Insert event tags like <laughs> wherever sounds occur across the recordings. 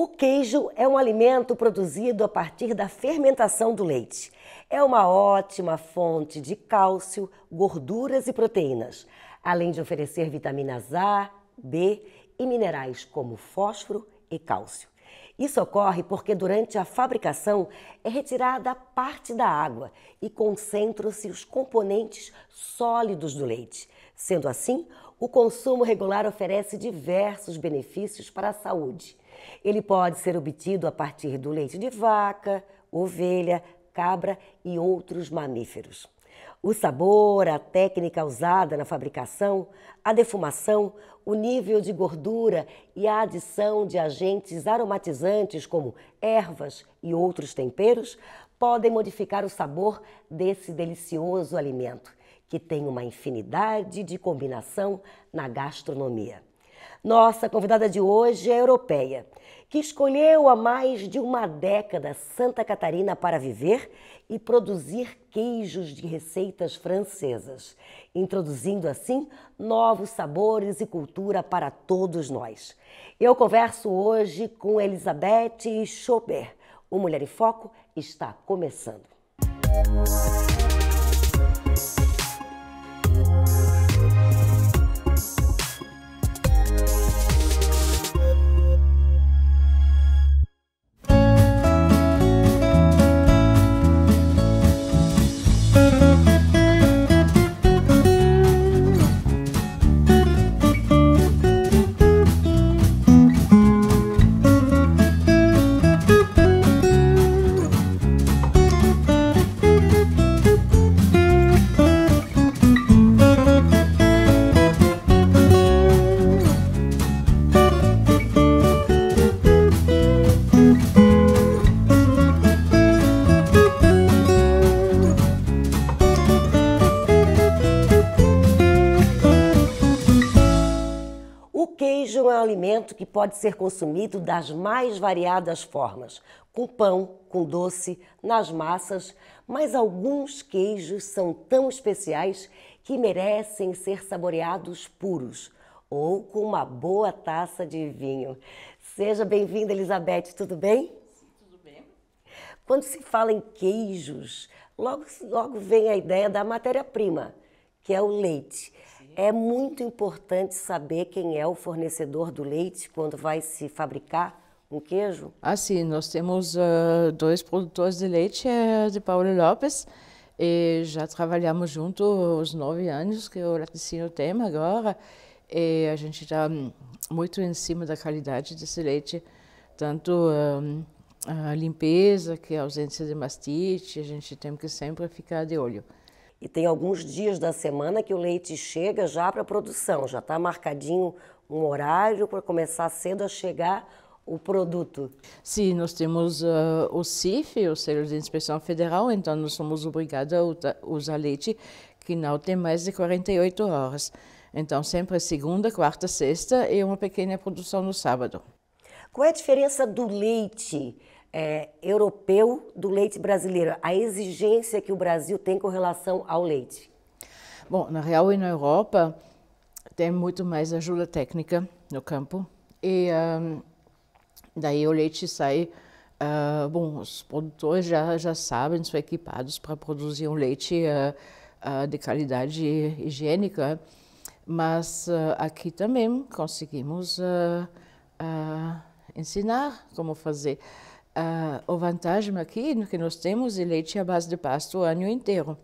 O queijo é um alimento produzido a partir da fermentação do leite. É uma ótima fonte de cálcio, gorduras e proteínas, além de oferecer vitaminas A, B e minerais como fósforo e cálcio. Isso ocorre porque durante a fabricação é retirada parte da água e concentram-se os componentes sólidos do leite. Sendo assim, o consumo regular oferece diversos benefícios para a saúde ele pode ser obtido a partir do leite de vaca, ovelha, cabra e outros mamíferos. O sabor, a técnica usada na fabricação, a defumação, o nível de gordura e a adição de agentes aromatizantes como ervas e outros temperos podem modificar o sabor desse delicioso alimento, que tem uma infinidade de combinação na gastronomia. Nossa convidada de hoje é europeia, que escolheu há mais de uma década Santa Catarina para viver e produzir queijos de receitas francesas, introduzindo assim novos sabores e cultura para todos nós. Eu converso hoje com Elizabeth Schaubert. O Mulher em Foco está começando. Música que pode ser consumido das mais variadas formas, com pão, com doce, nas massas, mas alguns queijos são tão especiais que merecem ser saboreados puros ou com uma boa taça de vinho. Seja bem-vinda, Elizabeth, tudo bem? Tudo bem. Quando se fala em queijos, logo, logo vem a ideia da matéria-prima, que é o leite. É muito importante saber quem é o fornecedor do leite quando vai se fabricar um queijo? Ah, sim. Nós temos uh, dois produtores de leite é de Paulo Lopes e já trabalhamos junto os nove anos que o laticínio tem agora. E a gente está hum, muito em cima da qualidade desse leite, tanto hum, a limpeza que é a ausência de mastite, a gente tem que sempre ficar de olho. E tem alguns dias da semana que o leite chega já para produção, já está marcadinho um horário para começar cedo a chegar o produto? Sim, nós temos uh, o CIF, o Selo de Inspeção Federal, então nós somos obrigados a usar leite que não tem mais de 48 horas. Então, sempre segunda, quarta, sexta e uma pequena produção no sábado. Qual é a diferença do leite é, europeu do leite brasileiro, a exigência que o Brasil tem com relação ao leite? Bom, na real, e na Europa, tem muito mais ajuda técnica no campo e um, daí o leite sai. Uh, bom, os produtores já, já sabem, são equipados para produzir um leite uh, uh, de qualidade higiênica, mas aqui também conseguimos ensinar como fazer. Ah, o vantagem aqui é que nós temos é leite à base de pasto o ano inteiro.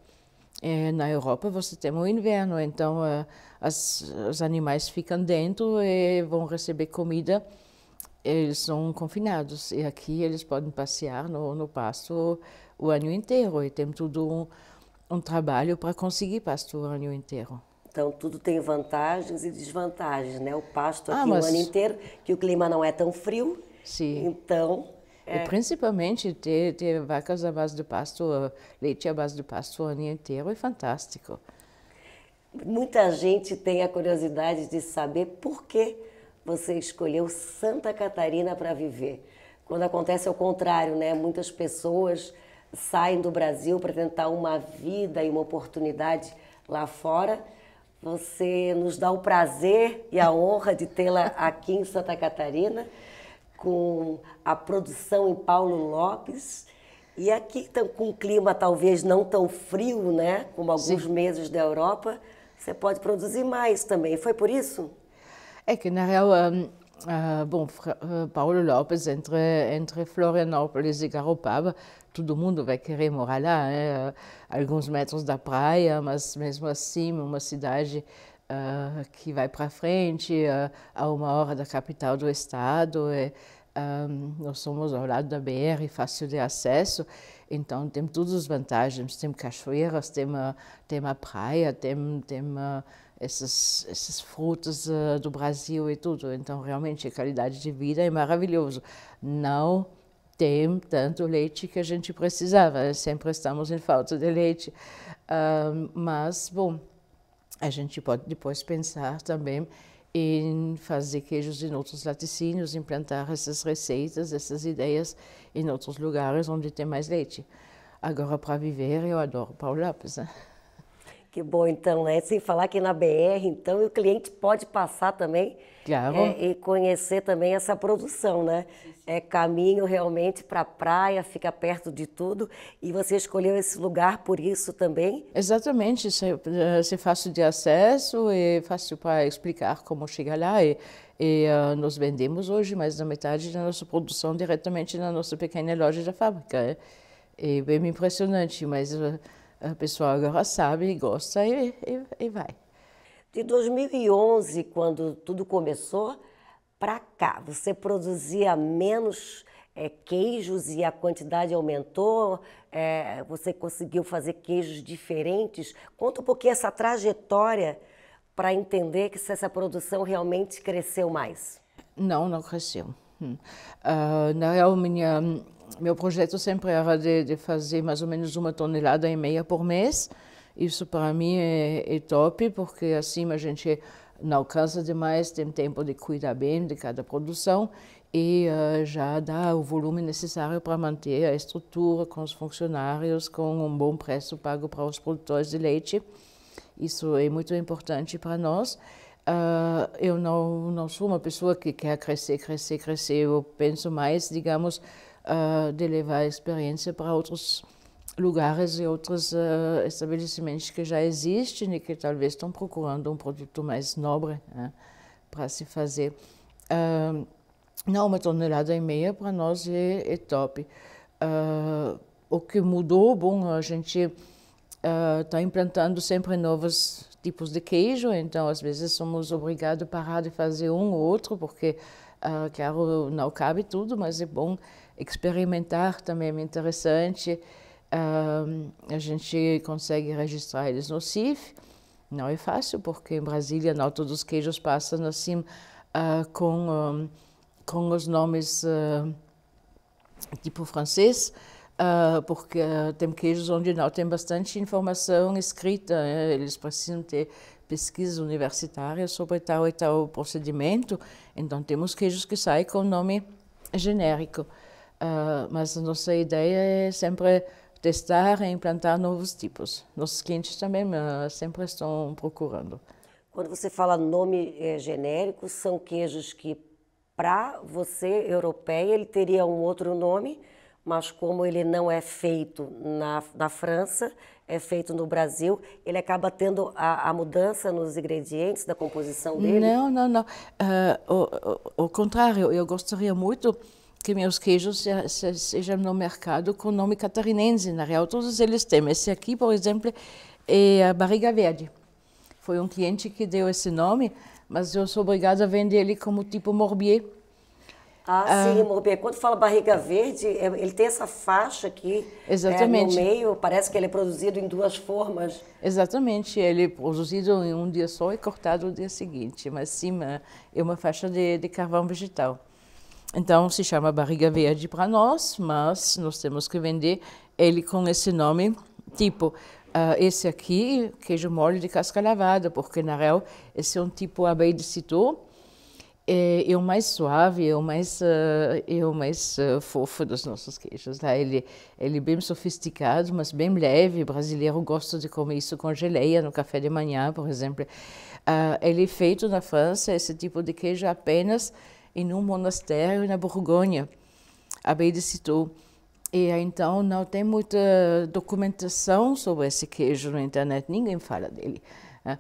E é, na Europa você tem o inverno, então uh, as, os animais ficam dentro e vão receber comida. Eles são confinados e aqui eles podem passear no, no pasto o ano inteiro e tem tudo um, um trabalho para conseguir pasto o ano inteiro. Então, tudo tem vantagens e desvantagens, né? O pasto ah, aqui ah, mas... o ano inteiro, que o clima não é tão frio. Sim. Então, é. E principalmente ter, ter vacas à base de pasto, leite à base de pasto o ano inteiro é fantástico. Muita gente tem a curiosidade de saber por que você escolheu Santa Catarina para viver. Quando acontece ao contrário, né? Muitas pessoas saem do Brasil para tentar uma vida e uma oportunidade lá fora. Você nos dá o prazer e a honra de tê-la aqui em Santa Catarina com a produção em Paulo Lopes. E aqui com um clima talvez não tão frio, né, como alguns Sim. meses da Europa, você pode produzir mais também. Foi por isso? É que na real, um, uh, ah, ah, bom, uh, Paulo Lopes entre entre Florianópolis e Garopaba, todo mundo vai querer morar lá, né? alguns metros da praia, mas mesmo assim uma cidade uh, que vai para frente uh, a uma hora da capital do estado. E, é, um, ah, nós somos ao lado da BR, fácil de acesso, então tem todas as vantagens. Tem cachoeiras, tem, tem a praia, tem, tem essas, essas frutas uh, do Brasil e tudo. Então, realmente, a qualidade de vida é maravilhoso. Não tem tanto leite que a gente precisava, sempre estamos em falta de leite. Uh, mas, bom, a gente pode depois pensar também em fazer queijos em outros laticínios, implantar essas receitas, essas ideias em outros lugares onde tem mais leite. Agora, para viver, eu adoro pau lápis. Né? Que bom, então, né? Sem falar que é na BR, então, o cliente pode passar também claro. é, e conhecer também essa produção, né? É caminho realmente para a praia, fica perto de tudo e você escolheu esse lugar por isso também? Exatamente, se, eh, fácil de acesso e é fácil para explicar como chegar lá e, e uh, nós vendemos hoje mais da metade da nossa produção diretamente na nossa pequena loja da fábrica. É, é bem impressionante, mas... Uh, a pessoa agora sabe, gosta e, e, e vai. De 2011, quando tudo começou, para cá, você produzia menos é, queijos e a quantidade aumentou? É, você conseguiu fazer queijos diferentes? Conta um pouquinho essa trajetória para entender que se essa produção realmente cresceu mais. Não, não cresceu. Uh, na real, minha, meu projeto sempre era de, de, fazer mais ou menos uma tonelada e meia por mês. Isso para mim é, é top, porque assim a gente não alcança demais, tem tempo de cuidar bem de cada produção e uh, já dá o volume necessário para manter a estrutura com os funcionários, com um bom preço pago para os produtores de leite. Isso é muito importante para nós. Uh, eu não, não sou uma pessoa que quer crescer, crescer, crescer. Eu penso mais, digamos, uh, de levar a experiência para outros lugares e outros uh, estabelecimentos que já existem e que talvez estão procurando um produto mais nobre né, para se fazer. não, uma tonelada e meia para nós é, é top. o que mudou, bom, a gente eh, está uh, implantando sempre novos tipos de queijo, então às vezes somos obrigados a parar de fazer um ou outro, porque, uh, claro, não cabe tudo, mas é bom experimentar também, é interessante. Uh, a gente consegue registrar eles no CIF, não é fácil, porque em Brasília não todos os queijos passam assim com, um, com os nomes tipo francês, Uh, porque tem queijos onde não tem bastante informação escrita, né? eles precisam ter pesquisa universitária sobre tal e tal procedimento, então temos queijos que saem com nome genérico. Uh, mas a nossa ideia é sempre testar e implantar novos tipos. Nossos clientes também sempre estão procurando. Quando você fala nome é, genérico, são queijos que, para você, europeia, ele teria um outro nome, mas como ele não é feito na, na França, é feito no Brasil, ele acaba tendo a, a mudança nos ingredientes da composição dele? Não, não, não. Uh, ah, ao, contrário, eu gostaria muito que meus queijos sejam no mercado com nome catarinense. Na real, todos eles têm. Esse aqui, por exemplo, é a Barriga Verde. Foi um cliente que deu esse nome, mas eu sou obrigada a vender ele como tipo Morbier, ah, ah, sim, Morbe. Quando fala barriga verde, é, ele tem essa faixa aqui Exatamente. É, no meio, parece que ele é produzido em duas formas. Exatamente, ele é produzido em um dia só e cortado no dia seguinte, mas cima é, é uma faixa de, de carvão vegetal. Então se chama barriga verde para nós, mas nós temos que vender ele com esse nome, tipo uh, esse aqui, queijo mole de casca lavada, porque na real esse é um tipo abei de citou, é, é o mais suave, é o mais, uh, é o mais uh, fofo dos nossos queijos. Tá? Ele, ele é bem sofisticado, mas bem leve. O brasileiro gosta de comer isso com geleia no café de manhã, por exemplo. Uh, ele é feito na França, esse tipo de queijo, apenas em um monastério na Borgonha. A Beide citou. E então não tem muita documentação sobre esse queijo na internet, ninguém fala dele. Né?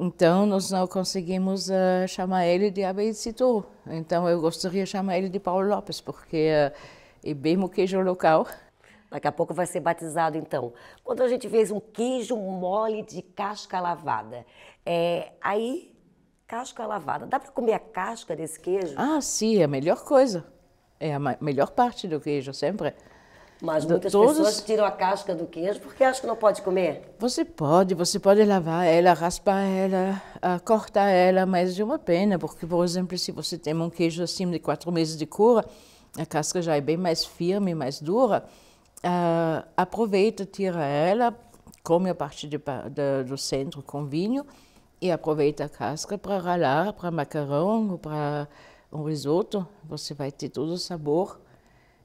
Então, nós não conseguimos uh, chamar ele de Abeitsitu. Então, eu gostaria de chamar ele de Paulo Lopes, porque uh, eh, é bem o queijo local. Daqui a pouco vai ser batizado, então. Quando a gente fez um queijo mole de casca lavada, é, aí, casca lavada. Dá para comer a casca desse queijo? Ah, sim, é a melhor coisa. É a melhor parte do queijo, sempre. Mas muitas Todos... pessoas tiram a casca do queijo porque acham que não pode comer. Você pode, você pode lavar ela, raspar ela, ah, cortar ela, mas é uma pena, porque, por exemplo, se você tem um queijo acima de quatro meses de cura, a casca já é bem mais firme, mais dura. Uh, aproveita, tira ela, come a parte de, de, do centro com vinho e aproveita a casca para ralar, para macarrão, para um risoto. Você vai ter todo o sabor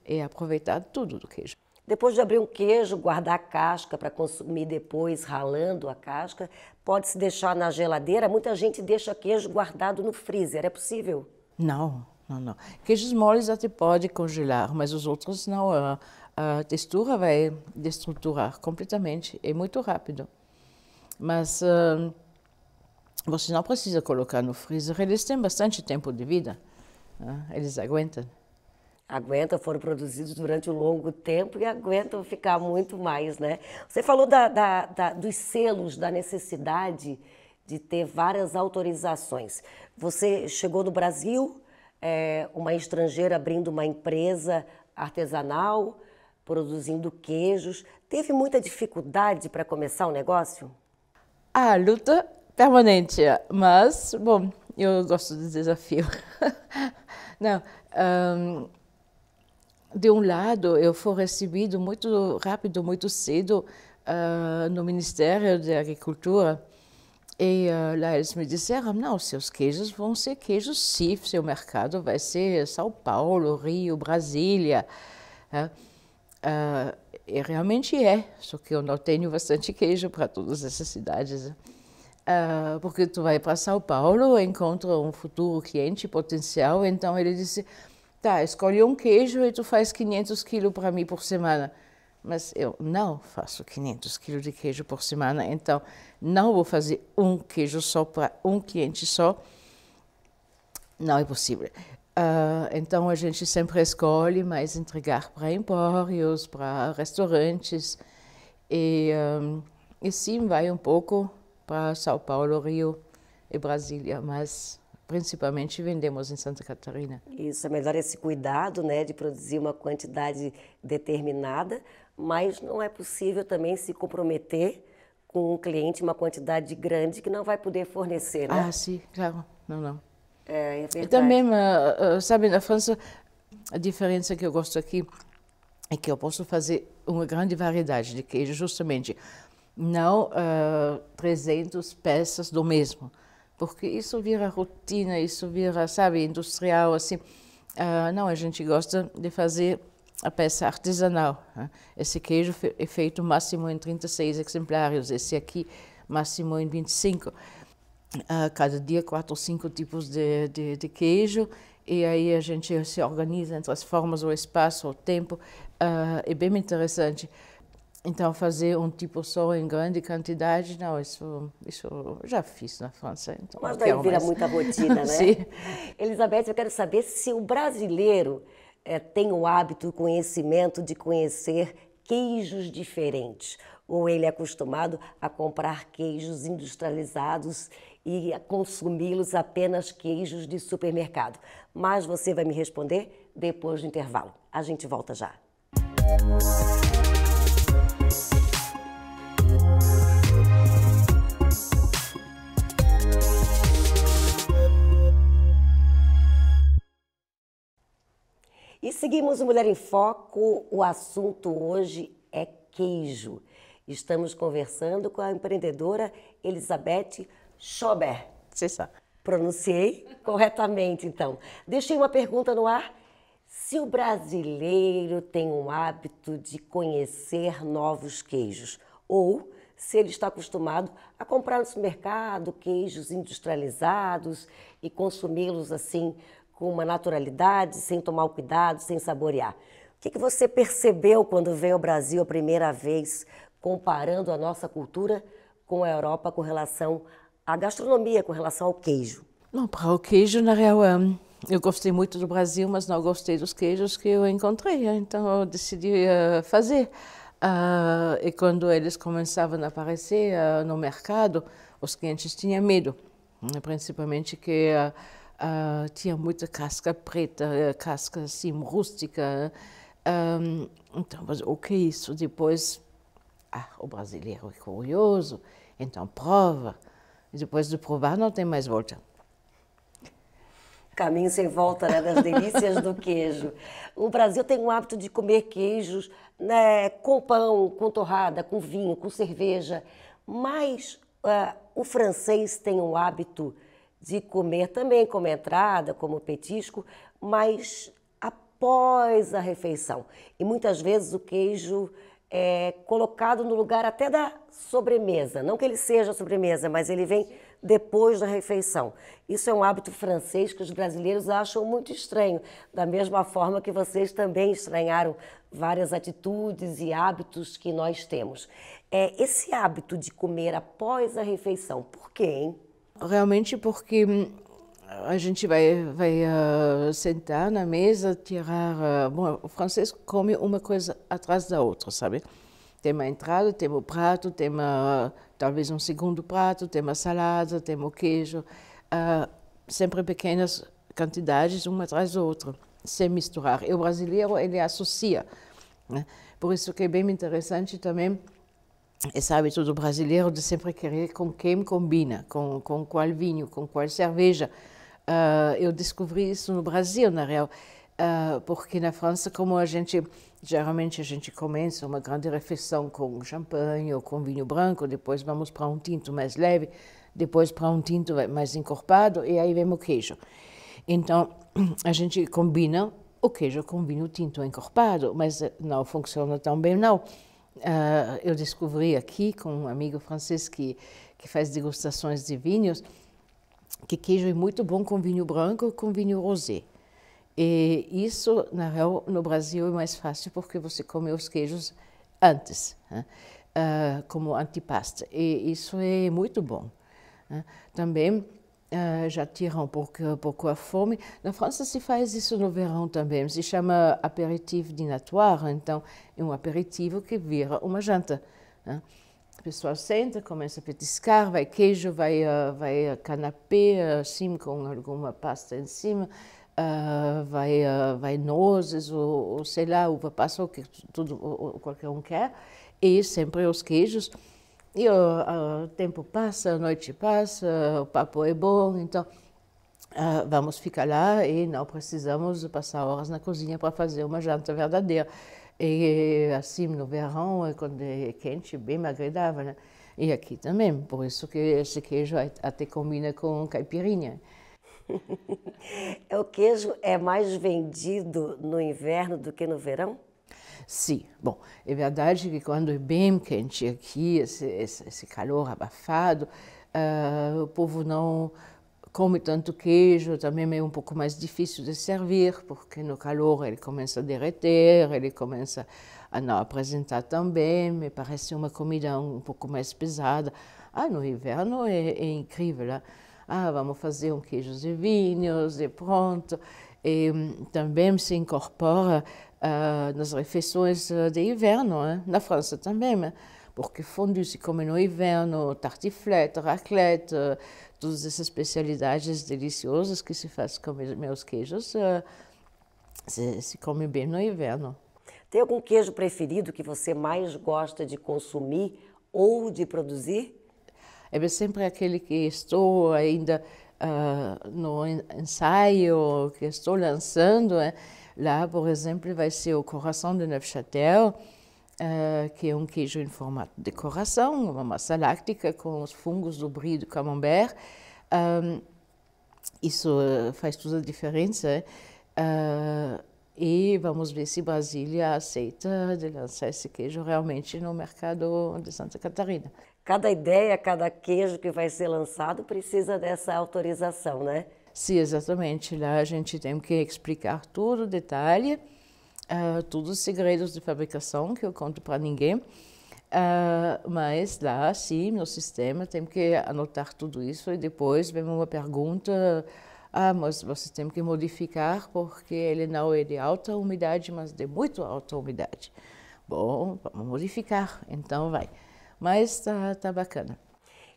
e é, aproveitar tudo do queijo. Depois de abrir um queijo, guardar a casca para consumir depois, ralando a casca, pode-se deixar na geladeira? Muita gente deixa queijo guardado no freezer, é possível? Não, não, não. Queijos moles até pode congelar, mas os outros não. A, a textura vai destruturar completamente, é muito rápido. Mas uh, você não precisa colocar no freezer, eles têm bastante tempo de vida, ah, eles aguentam aguentam, foram produzidos durante um longo tempo e aguentam ficar muito mais, né? Você falou da, da, da, dos selos, da necessidade de ter várias autorizações. Você chegou no Brasil, é, uma estrangeira abrindo uma empresa artesanal, produzindo queijos. Teve muita dificuldade para começar o negócio? A luta permanente, mas, bom, eu gosto do desafio. <laughs> Não, um de um lado, eu fui recebido muito rápido, muito cedo uh, no Ministério da Agricultura. E uh, lá eles me disseram: não, seus queijos vão ser queijos CIF, seu mercado vai ser São Paulo, Rio, Brasília. Uh, uh, e realmente é, só que eu não tenho bastante queijo para todas essas cidades. Uh, porque tu vai para São Paulo, encontra um futuro cliente potencial. Então ele disse: tá, escolhe um queijo e tu faz 500 quilos para mim por semana. Mas eu não faço 500 quilos de queijo por semana, então não vou fazer um queijo só para um cliente só. Não é possível. Uh, então a gente sempre escolhe mais entregar para empórios, para restaurantes. E, um, ah, e sim, vai um pouco para São Paulo, Rio e Brasília, mas principalmente vendemos em Santa Catarina. Isso, é melhor esse cuidado né, de produzir uma quantidade determinada, mas não é possível também se comprometer com um cliente uma quantidade grande que não vai poder fornecer, né? Ah, sim, claro, não, não. É, é verdade. E também, eh, eh, sabe, na França, a diferença que eu gosto aqui é que eu posso fazer uma grande variedade de queijo, justamente não uh, eh, 300 peças do mesmo, porque isso vira rotina, isso vira, sabe, industrial, assim. Ah, não, a gente gosta de fazer a peça artesanal. Né? Esse queijo é feito máximo em 36 exemplares, esse aqui máximo em 25. Ah, cada dia quatro ou cinco tipos de, de, de queijo e aí a gente se organiza entre as formas, o espaço, o tempo. Uh, é bem interessante. Então, fazer um tipo só em grande quantidade, não, isso, isso eu já fiz na França. Então Mas daí vira muita rotina, <laughs> né? Sim. Elizabeth, eu quero saber se o brasileiro é, tem o hábito, o conhecimento de conhecer queijos diferentes. Ou ele é acostumado a comprar queijos industrializados e a consumi-los apenas queijos de supermercado. Mas você vai me responder depois do intervalo. A gente volta já. Música E seguimos o Mulher em Foco. O assunto hoje é queijo. Estamos conversando com a empreendedora Elizabeth Schober. Sim, sim. Pronunciei corretamente, então. Deixei uma pergunta no ar. Se o brasileiro tem um hábito de conhecer novos queijos ou se ele está acostumado a comprar no supermercado queijos industrializados e consumi-los assim com uma naturalidade, sem tomar o cuidado, sem saborear. O que, que você percebeu quando veio ao Brasil a primeira vez, comparando a nossa cultura com a Europa com relação à gastronomia, com relação ao queijo? Não, para o queijo, na real, é, eu gostei muito do Brasil, mas não gostei dos queijos que eu encontrei, é, então eu decidi eh, fazer. Ah, e quando eles começavam a aparecer ah, no mercado, os clientes tinham medo, né, principalmente que ah, Uh, tinha muita casca preta, eh, casca assim rústica. Um, então, mas o que é isso? Depois, ah, o brasileiro é curioso, então prova. E depois de provar, não tem mais volta. Caminho sem volta, né? Das delícias do queijo. O Brasil tem o hábito de comer queijos né, com pão, com torrada, com vinho, com cerveja. Mas uh, o francês tem o hábito de comer também como entrada, como petisco, mas após a refeição. E muitas vezes o queijo é colocado no lugar até da sobremesa. Não que ele seja sobremesa, mas ele vem depois da refeição. Isso é um hábito francês que os brasileiros acham muito estranho, da mesma forma que vocês também estranharam várias atitudes e hábitos que nós temos. É esse hábito de comer após a refeição. Por quê, hein? Realmente porque hum, a gente vai, vai uh, sentar na mesa, tirar... Uh, bom, o francês come uma coisa atrás da outra, sabe? Tem a entrada, tem o prato, tem talvez um segundo prato, tem a salada, tem o queijo. Ah, sempre pequenas quantidades, uma atrás da outra, sem misturar. E o brasileiro, ele associa. Né? Por isso que é bem interessante também esse hábito do brasileiro de sempre querer com quem combina, com, com qual vinho, com qual cerveja. Uh, eu descobri isso no Brasil, na real, uh, porque na França, como a gente, geralmente a gente começa uma grande refeição com champanhe ou com vinho branco, depois vamos para um tinto mais leve, depois para um tinto mais encorpado e aí vem o queijo. Então, a gente combina o queijo com vinho tinto encorpado, mas não funciona tão bem não. Uh, eu descobri aqui com um amigo francês que, que faz degustações de vinhos que queijo é muito bom com vinho branco com vinho rosé. E isso, na real, no Brasil é mais fácil porque você come os queijos antes, né? uh, como antipasta. E isso é muito bom. Né? Também uh, já tiram porque, porque a fome. Na França se faz isso no verão também, se chama aperitivo dinatoire, então é um aperitivo que vira uma janta. Né? O pessoal senta, começa a petiscar, vai queijo, vai, uh, vai canapé, assim, com alguma pasta em cima, uh, vai, uh, vai nozes, ou, ou, sei lá, uva passa, o que tudo, ou qualquer um quer, e sempre os queijos. E o, o, tempo passa, a noite passa, o papo é bom, então uh, vamos ficar lá e não precisamos passar horas na cozinha para fazer uma janta verdadeira. E assim no verão, é quando é quente, bem agradável, né? E aqui também, por isso que esse queijo até combina com caipirinha. <laughs> É o queijo é mais vendido no inverno do que no verão? Sim, bom, é verdade que quando é bem quente aqui, esse, esse calor abafado, uh, o povo não come tanto queijo, também é um pouco mais difícil de servir, porque no calor ele começa a derreter, ele começa a não apresentar também, me parece uma comida um pouco mais pesada. Ah, no inverno é, é incrível, né? ah, vamos fazer um queijo de vinhos e pronto. E hum, também se incorpora uh, nas refeições ah, de inverno, hein? na França também, né? porque fondue se come no inverno, tartiflette, raclette, uh, todas essas especialidades deliciosas que se faz com meus queijos, uh, se, se come bem no inverno. Tem algum queijo preferido que você mais gosta de consumir ou de produzir? É sempre aquele que estou ainda uh, no ensaio, que estou lançando. Hein? Lá, por exemplo, vai ser o coração de Neufchâtel, Uh, eh, que é um queijo em formato de coração, uma massa láctica com os fungos do brie do camembert. Um, isso eh, faz toda a diferença. Uh, e vamos ver se Brasília aceita de lançar esse queijo realmente no mercado de Santa Catarina. Cada ideia, cada queijo que vai ser lançado precisa dessa autorização, né? Sim, exatamente. Lá a gente tem que explicar todo o detalhe, uh, todos os segredos de fabricação que eu conto para ninguém. Uh, mas lá, sim, no sistema tem que anotar tudo isso e depois vem uma pergunta ah, mas você tem que modificar porque ele não é de alta umidade, mas de muito alta umidade. Bom, vamos modificar, então vai. Mas tá, tá bacana.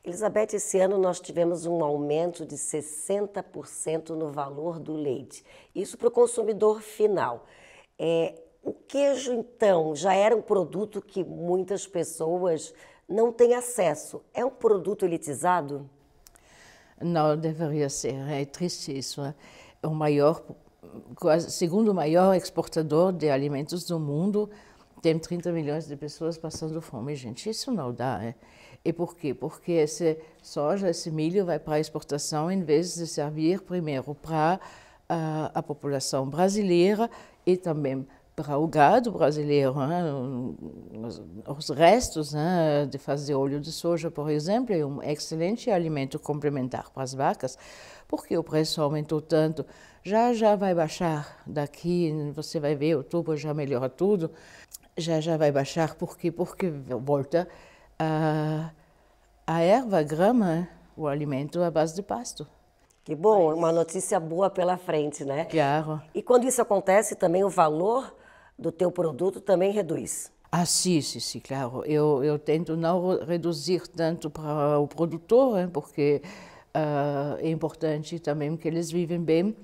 Elizabeth, esse ano nós tivemos um aumento de 60% no valor do leite. Isso para o consumidor final. É, o queijo, então, já era um produto que muitas pessoas não têm acesso. É um produto elitizado? Não, deveria ser. É triste isso. Né? É o maior, segundo o maior exportador de alimentos do mundo, tem 30 milhões de pessoas passando fome. Gente, isso não dá. É? E por quê? Porque essa soja, esse milho vai para a exportação em vez de servir primeiro para a, ah, a população brasileira e também para o gado brasileiro, hein? Né? os restos hein, né, de fazer óleo de soja, por exemplo, é um excelente alimento complementar para as vacas, porque o preço aumentou tanto. Já já vai baixar daqui, você vai ver, outubro já melhora tudo. Já já vai baixar, por quê? Porque volta a, a erva, a grama, o alimento à base de pasto. Que bom, uma notícia boa pela frente, né? Claro. E quando isso acontece, também o valor do teu produto também reduz. Ah, sim, sim, sim, claro. Eu, eu tento não reduzir tanto para o produtor, hein, né? porque uh, é importante também que eles vivem bem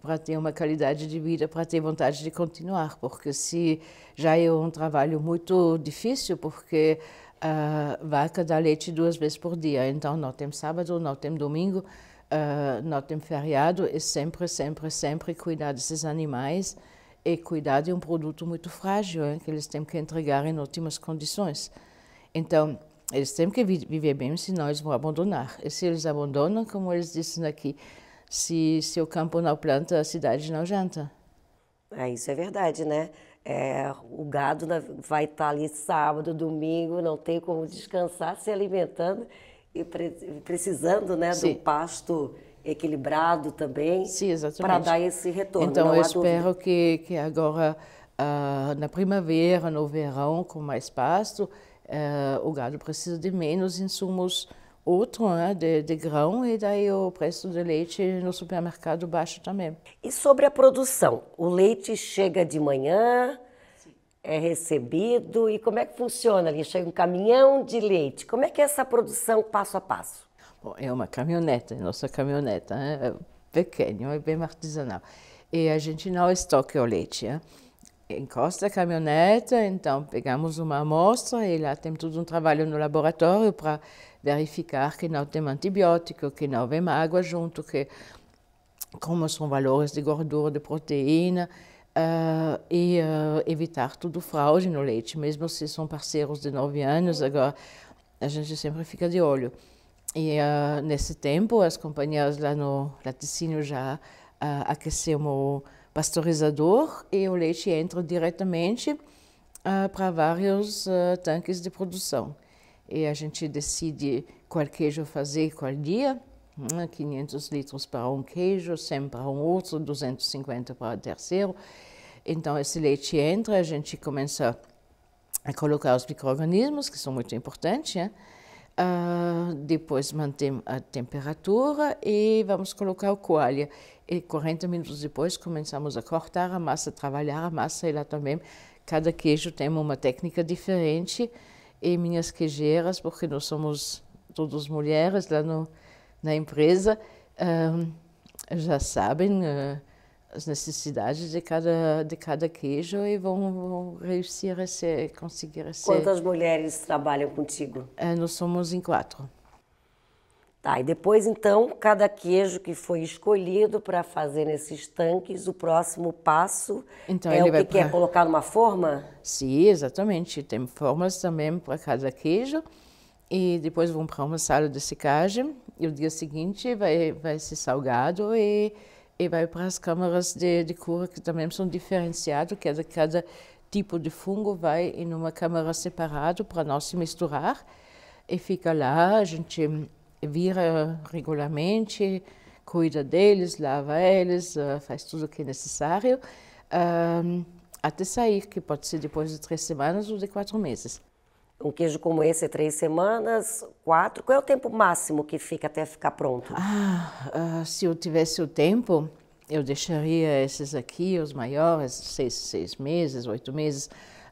para ter uma qualidade de vida, para ter vontade de continuar, porque se já é um trabalho muito difícil, porque a ah, vaca dá leite duas vezes por dia. Então, não tem sábado, não tem domingo, uh, ah, não tem feriado. É sempre, sempre, sempre cuidar desses animais e cuidar de um produto muito frágil, hein, que eles têm que entregar em ótimas condições. Então, eles têm que viver bem, senão eles vão abandonar. E se eles abandonam, como eles dizem aqui, se, se o campo não planta, a cidade não janta. É isso é verdade, né? É, o gado vai estar tá ali sábado, domingo, não tem como descansar, se alimentando e pre precisando né, do pasto equilibrado também para dar esse retorno. Então, não eu espero que, que agora, uh, na primavera, no verão, com mais pasto, uh, o gado precisa de menos insumos outro né, de, de, grão e daí o preço do leite no supermercado baixa também. E sobre a produção, o leite chega de manhã, Sim. é recebido e como é que funciona ali? Chega um caminhão de leite, como é que é essa produção passo a passo? Bom, é uma caminhonete, é nossa caminhonete, né? é pequena, e é bem artesanal. E a gente não estoca o leite, né? encosta a caminhonete, então pegamos uma amostra e lá tem todo um trabalho no laboratório para verificar que não tem antibiótico, que não vem água junto, que como são valores de gordura, de proteína, Uh, e uh, evitar tudo fraude no leite, mesmo se são parceiros de 9 anos, agora a gente sempre fica de olho. E uh, nesse tempo, as companhias lá no laticínio já aqueceram o pasteurizador e o leite entra diretamente para vários tanques de produção e a gente decide qual queijo fazer qual dia. 500 né? litros para um queijo, 100 para um outro, 250 para o terceiro. Então, esse leite entra, a gente começa a colocar os micro-organismos, que são muito importantes. Né? Uh, depois mantém a temperatura e vamos colocar o coalho E 40 minutos depois começamos a cortar a massa, trabalhar a massa e lá também cada queijo tem uma técnica diferente e minhas queijeiras, porque nós somos todas mulheres lá no, na empresa, já sabem uh, as necessidades de cada, de cada queijo e vão, vão a ser, conseguir a ser. Quantas mulheres trabalham contigo? Uh, nós somos em quatro. Tá, e depois então, cada queijo que foi escolhido para fazer nesses tanques, o próximo passo então, é o que, é pra... colocar numa forma? Sim, exatamente. Tem formas também para cada queijo. E depois vão para uma sala de secagem. E o dia seguinte vai, vai ser salgado e, e vai para as câmaras de, de cura, que também são diferenciadas. Cada, é cada tipo de fungo vai em uma câmara separada para não se misturar. E fica lá, a gente vira regularmente, cuida deles, lava eles, eh, faz tudo o que é necessário, até sair, que pode ser depois de três semanas ou de quatro meses. Um queijo como esse é três semanas, quatro. Qual é o tempo máximo que fica até ficar pronto? Ah, ah se eu tivesse o tempo, eu deixaria esses aqui, os maiores, seis, seis meses, oito meses.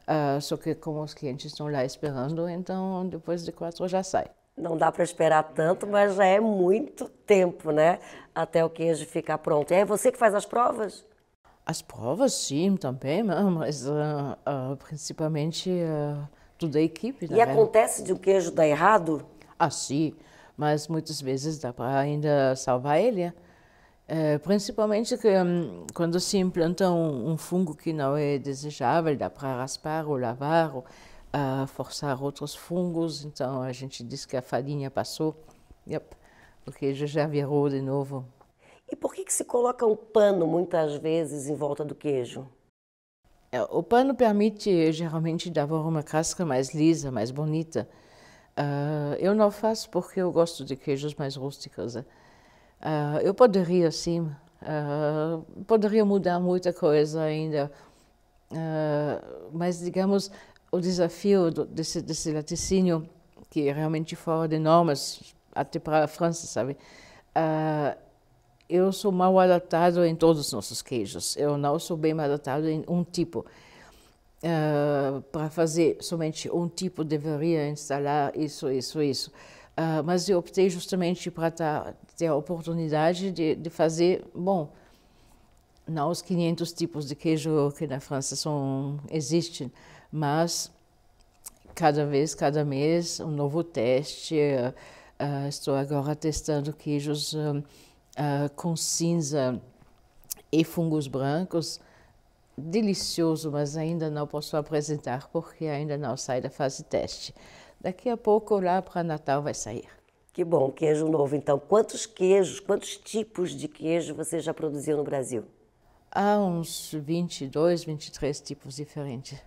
Uh, só que como os clientes estão lá esperando, então depois de quatro já sai não dá para esperar tanto, mas já é muito tempo, né? Até o queijo ficar pronto. E é você que faz as provas? As provas, sim, também, <laughs> mas uh, uh, principalmente uh, ah, toda a equipe. E né? acontece de o um queijo dar errado? Ah, sim, mas muitas vezes dá para ainda salvar ele. Né? É, principalmente que, um, quando se implanta um, um, fungo que não é desejável, dá para raspar ou lavar. Ou, a forçar outros fungos, então a gente diz que a farinha passou, yep, o queijo já virou de novo. E por que, que se coloca um pano muitas vezes em volta do queijo? É, o pano permite geralmente dar uma casca mais lisa, mais bonita. Uh, eu não faço porque eu gosto de queijos mais rústicos. Uh, eu poderia sim, uh, poderia mudar muita coisa ainda, mas digamos o desafio do, desse, desse laticínio, que é realmente fora de normas, até para a França, sabe? Uh, eu sou mal adaptado em todos os nossos queijos. Eu não sou bem adaptado em um tipo. Uh, para fazer somente um tipo, deveria instalar isso, isso, isso. Uh, mas eu optei justamente para ter a oportunidade de, de fazer, bom, não os 500 tipos de queijo que na França são, existem, mas cada vez, cada mês, um novo teste. Uh, estou agora testando queijos uh, com cinza e fungos brancos. Delicioso, mas ainda não posso apresentar porque ainda não sai da fase teste. Daqui a pouco, lá para Natal, vai sair. Que bom, queijo novo. Então, quantos queijos, quantos tipos de queijo você já produziu no Brasil? Há uns 22, 23 tipos diferentes.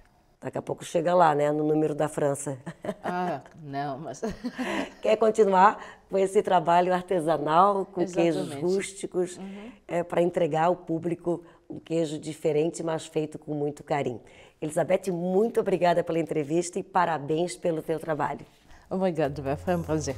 Daqui a pouco chega lá, né, no número da França. <laughs> Ah, não, mas. <laughs> Quer continuar com esse trabalho artesanal, com Exatamente. queijos rústicos, uhum. é, para entregar ao público um queijo diferente, mas feito com muito carinho. Elizabeth, muito obrigada pela entrevista e parabéns pelo teu trabalho. Obrigada, foi um prazer.